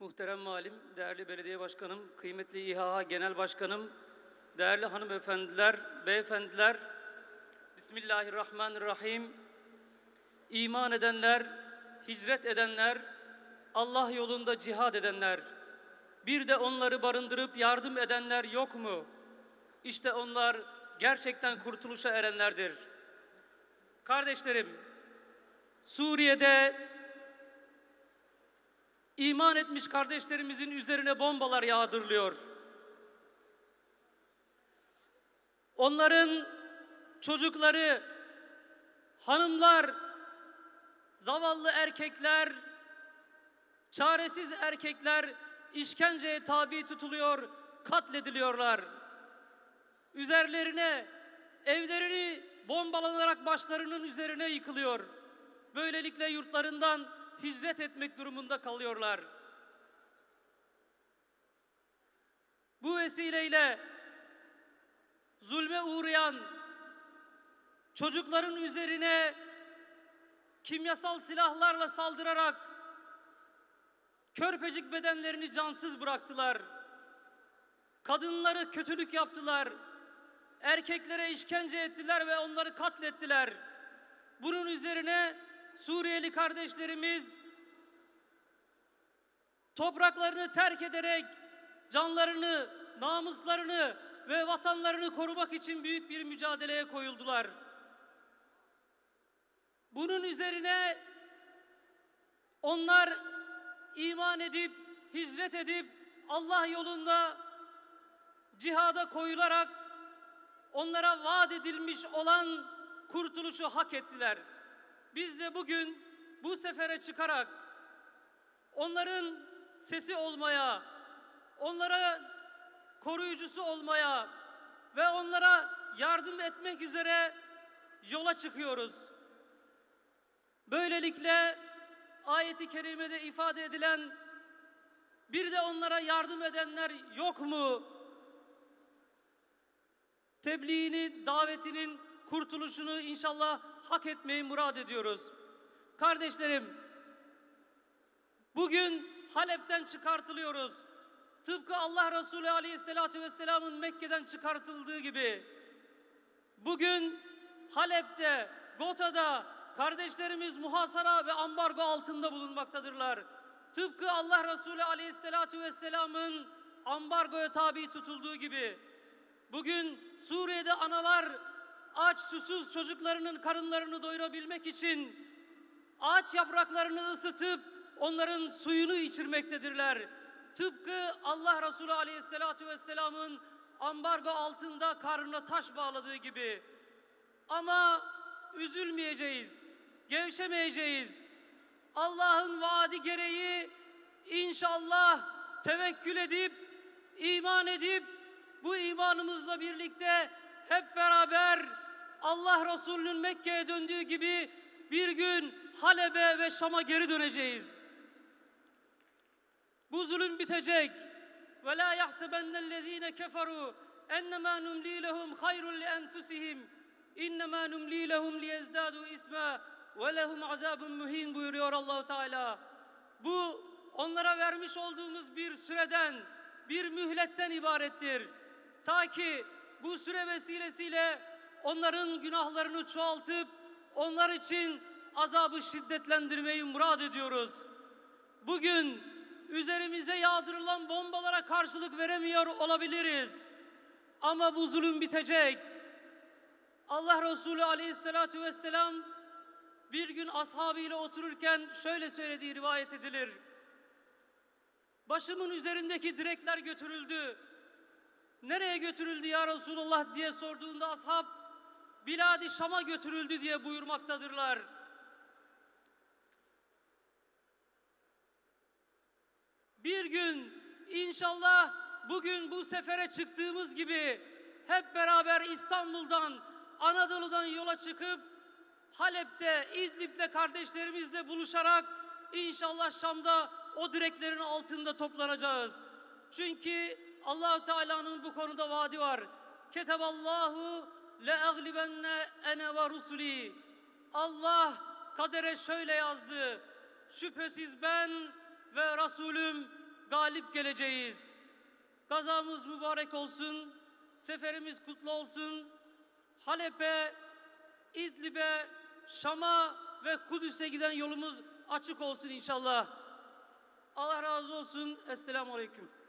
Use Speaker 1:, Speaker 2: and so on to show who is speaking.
Speaker 1: Muhterem Valim, değerli belediye başkanım, kıymetli İHA Genel Başkanım, değerli hanımefendiler, beyefendiler, Bismillahirrahmanirrahim. İman edenler, hicret edenler, Allah yolunda cihad edenler, bir de onları barındırıp yardım edenler yok mu? İşte onlar gerçekten kurtuluşa erenlerdir. Kardeşlerim, Suriye'de iman etmiş kardeşlerimizin üzerine bombalar yağdırılıyor. Onların çocukları, hanımlar, zavallı erkekler, çaresiz erkekler işkenceye tabi tutuluyor, katlediliyorlar. Üzerlerine evlerini bombalanarak başlarının üzerine yıkılıyor. Böylelikle yurtlarından hicret etmek durumunda kalıyorlar. Bu vesileyle zulme uğrayan çocukların üzerine kimyasal silahlarla saldırarak körpecik bedenlerini cansız bıraktılar. Kadınları kötülük yaptılar. Erkeklere işkence ettiler ve onları katlettiler. Bunun üzerine Suriyeli kardeşlerimiz topraklarını terk ederek canlarını, namuslarını ve vatanlarını korumak için büyük bir mücadeleye koyuldular. Bunun üzerine onlar iman edip, hicret edip Allah yolunda cihada koyularak onlara vaat edilmiş olan kurtuluşu hak ettiler. Biz de bugün bu sefere çıkarak onların sesi olmaya, onlara koruyucusu olmaya ve onlara yardım etmek üzere yola çıkıyoruz. Böylelikle ayeti kerimede ifade edilen bir de onlara yardım edenler yok mu? Tebliğinin, davetinin kurtuluşunu inşallah hak etmeyi murad ediyoruz. Kardeşlerim, bugün Halep'ten çıkartılıyoruz. Tıpkı Allah Resulü Aleyhisselatü Vesselam'ın Mekke'den çıkartıldığı gibi. Bugün Halep'te, Gota'da kardeşlerimiz muhasara ve ambargo altında bulunmaktadırlar. Tıpkı Allah Resulü Aleyhisselatü Vesselam'ın ambargoya tabi tutulduğu gibi. Bugün Suriye'de analar aç susuz çocuklarının karınlarını doyurabilmek için ağaç yapraklarını ısıtıp onların suyunu içirmektedirler. Tıpkı Allah Resulü Aleyhisselatü Vesselam'ın ambargo altında karnına taş bağladığı gibi. Ama üzülmeyeceğiz, gevşemeyeceğiz. Allah'ın vaadi gereği inşallah tevekkül edip, iman edip bu imanımızla birlikte hep beraber Allah Resulü'nün Mekke'ye döndüğü gibi bir gün Halep'e ve Şam'a geri döneceğiz. Bu zulüm bitecek. Ve la yahsebennellezine keferu ennemâ numli lehum hayrun li enfusihim innemâ numli lehum liyezdâdu isma, ve lehum azâbun mühîn buyuruyor Allahu Teala. Bu onlara vermiş olduğumuz bir süreden, bir mühletten ibarettir. Ta ki bu süre vesilesiyle onların günahlarını çoğaltıp onlar için azabı şiddetlendirmeyi murad ediyoruz. Bugün üzerimize yağdırılan bombalara karşılık veremiyor olabiliriz. Ama bu zulüm bitecek. Allah Resulü aleyhissalatu vesselam bir gün ashabıyla otururken şöyle söylediği rivayet edilir. Başımın üzerindeki direkler götürüldü. Nereye götürüldü ya Resulullah diye sorduğunda ashab Biladi Şam'a götürüldü diye buyurmaktadırlar. Bir gün inşallah bugün bu sefere çıktığımız gibi hep beraber İstanbul'dan, Anadolu'dan yola çıkıp Halep'te, İdlib'de kardeşlerimizle buluşarak inşallah Şam'da o direklerin altında toplanacağız. Çünkü Allahu Teala'nın bu konuda vaadi var. Keteballahu لَاَغْلِبَنَّ اَنَا وَرُسُلِي Allah kadere şöyle yazdı. Şüphesiz ben ve Resulüm galip geleceğiz. Gazamız mübarek olsun. Seferimiz kutlu olsun. Halep'e, İdlib'e, Şam'a ve Kudüs'e giden yolumuz açık olsun inşallah. Allah razı olsun. Esselamu Aleyküm.